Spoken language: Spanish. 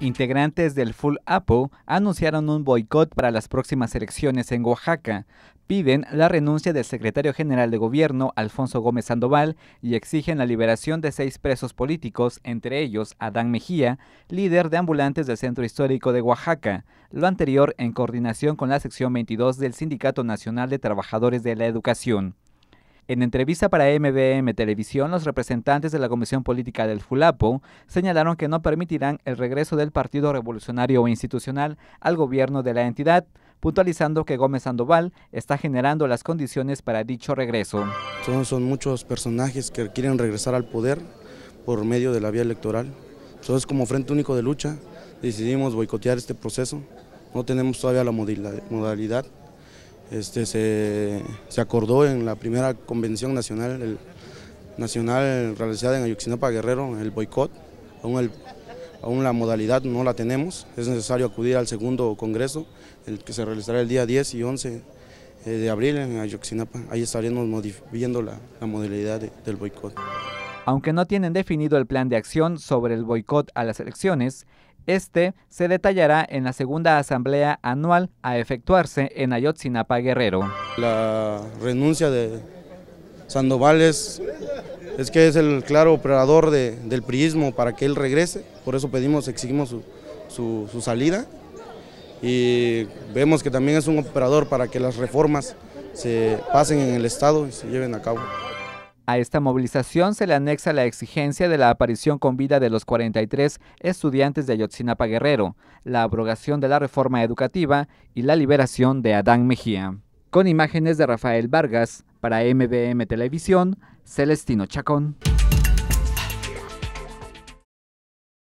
Integrantes del Full Apo anunciaron un boicot para las próximas elecciones en Oaxaca. Piden la renuncia del secretario general de gobierno, Alfonso Gómez Sandoval, y exigen la liberación de seis presos políticos, entre ellos Adán Mejía, líder de ambulantes del Centro Histórico de Oaxaca. Lo anterior en coordinación con la sección 22 del Sindicato Nacional de Trabajadores de la Educación. En entrevista para MBM Televisión, los representantes de la Comisión Política del FULAPO señalaron que no permitirán el regreso del Partido Revolucionario Institucional al gobierno de la entidad, puntualizando que Gómez Sandoval está generando las condiciones para dicho regreso. Son, son muchos personajes que quieren regresar al poder por medio de la vía electoral. Entonces, como Frente Único de Lucha, decidimos boicotear este proceso. No tenemos todavía la modalidad este, se, se, acordó en la primera convención nacional, nacional realizada en Ayuxinapa Guerrero, el boicot, aún, el, aún la modalidad no la tenemos, es necesario acudir al segundo congreso, el que se realizará el día 10 y 11 eh, de abril en Ayuxinapa, ahí estaremos viendo la, modalidad del boicot. Aunque no tienen definido el plan de acción sobre el boicot a las elecciones, este se detallará en la segunda asamblea anual a efectuarse en Ayotzinapa Guerrero. La renuncia de Sandoval es, que es el claro operador del priismo para que él regrese, por eso pedimos, exigimos su salida y vemos que también es un operador para que las reformas se pasen en el Estado y se lleven a cabo. A esta movilización se le anexa la exigencia de la aparición con vida de los 43 estudiantes de Ayotzinapa Guerrero, la abrogación de la reforma educativa y la liberación de Adán Mejía. Con imágenes de Rafael Vargas, para MBM Televisión, Celestino Chacón.